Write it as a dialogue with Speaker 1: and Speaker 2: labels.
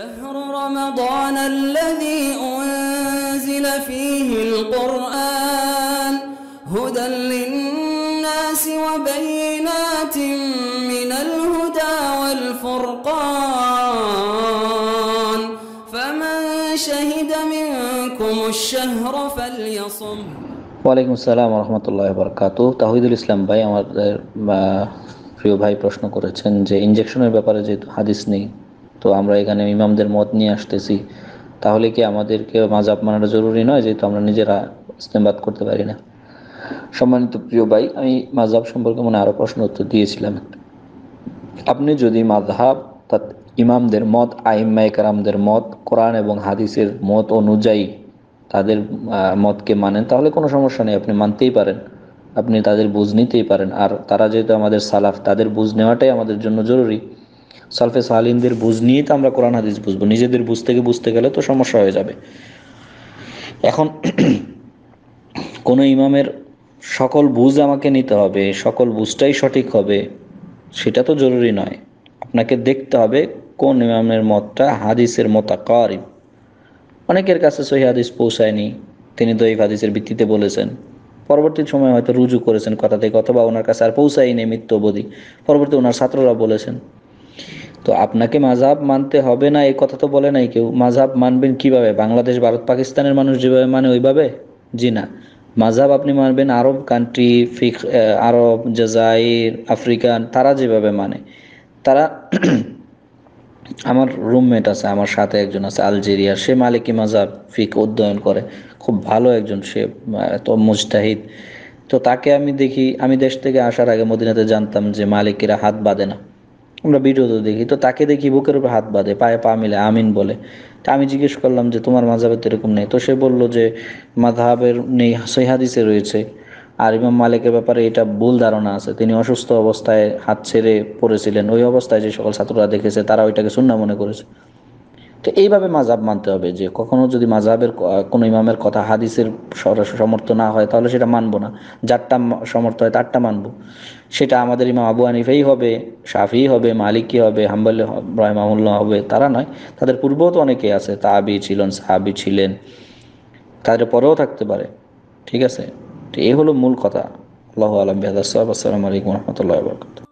Speaker 1: شهر رمضان الذي أنزل فيه القرآن هدى للناس وبينات من الهدى والفرقان فمن شهد منكم الشهر فليصم
Speaker 2: ওয়ালাইকুম আসসালাম রহমতুল্লাহ বরকাত তাহিদুল ইসলাম ভাই আমাদের প্রিয় ভাই প্রশ্ন করেছেন যে ইঞ্জেকশনের ব্যাপারে যে হাদিস নেই তো আমরা এখানে ইমামদের মত নিয়ে আসতেছি তাহলে কি আমাদেরকে মাজাব মানাটা জরুরি নয় যেহেতু আমরা নিজেরা ইসলামবাদ করতে পারি না সম্মানিত প্রিয় ভাই আমি মাজাব সম্পর্কে মনে আরও প্রশ্ন উত্তর দিয়েছিলাম আপনি যদি মাধাব ইমামদের মত আইম্মাই কারামদের মত কোরআন এবং হাদিসের মত অনুযায়ী তাদের মতকে মানেন তাহলে কোনো সমস্যা নেই আপনি মানতেই পারেন আপনি তাদের বুঝ নিতেই পারেন আর তারা যেহেতু আমাদের সালাফ তাদের বুঝ নেওয়াটাই আমাদের জন্য জরুরি সালফে সালিনদের বুঝ নিয়ে তো আমরা কোরআন হাদিস বুঝবো নিজেদের বুঝ থেকে বুঝতে গেলে তো সমস্যা হয়ে যাবে এখন কোনো ইমামের সকল বুঝ আমাকে নিতে হবে সকল বুঝটাই সঠিক হবে সেটা তো জরুরি নয় আপনাকে দেখতে হবে কোন ইমামের মতটা হাদিসের করি অনেকের কাছে সহি হাদিস পৌঁছায়নি তিনি দৈব হাদিসের ভিত্তিতে বলেছেন পরবর্তী সময় হয়তো রুজু করেছেন কথা থেকে অথবা ওনার কাছে আর পৌঁছায়নি মৃত্যু অবধি পরবর্তী ওনার ছাত্ররা বলেছেন তো আপনাকে মাঝহাব মানতে হবে না এই কথা তো বলে নাই কেউ মাঝহাব মানবেন কিভাবে বাংলাদেশ ভারত পাকিস্তানের মানুষ যেভাবে মানে ওইভাবে জি না মাঝহাব আপনি মানবেন আরব কান্ট্রি ফিক আরব জাজাইর আফ্রিকান তারা যেভাবে মানে তারা আমার রুমমেট আছে আমার সাথে একজন আছে আলজেরিয়া সে মালিকি মাজাব ফিক অধ্যয়ন করে খুব ভালো একজন সে তো মুজতাহিদ তো তাকে আমি দেখি আমি দেশ থেকে আসার আগে মদিনাতে জানতাম যে মালিকেরা হাত বাঁধে না আমরা ভিডিও দেখি তো তাকে দেখি বুকের উপর হাত বাঁধে পায়ে পা মিলে আমিন বলে তা আমি জিজ্ঞেস করলাম যে তোমার মাঝাবের তো এরকম নেই তো সে বললো যে মাধাবের নেই সৈহাদিসে রয়েছে আর ইমাম মালিকের ব্যাপারে এটা ভুল ধারণা আছে তিনি অসুস্থ অবস্থায় হাত ছেড়ে পড়েছিলেন ওই অবস্থায় যে সকল ছাত্ররা দেখেছে তারা ওইটাকে শূন্য মনে করেছে তো এইভাবে মাজাব মানতে হবে যে কখনো যদি মাজাবের কোনো ইমামের কথা হাদিসের সমর্থ না হয় তাহলে সেটা মানবো না যারটা সমর্থ হয় তারটা মানবো সেটা আমাদের ইমাম আবু আনিফেই হবে শাফি হবে মালিকি হবে হাম্বাল রহমাউল্লাহ হবে তারা নয় তাদের পূর্বেও তো অনেকে আছে তাবি ছিলেন সাহাবি ছিলেন তাদের পরেও থাকতে পারে ঠিক আছে তো এই হলো মূল কথা আল্লাহ আলম বেহাদ আসসালামু আলাইকুম রহমতুল্লাহ বরকত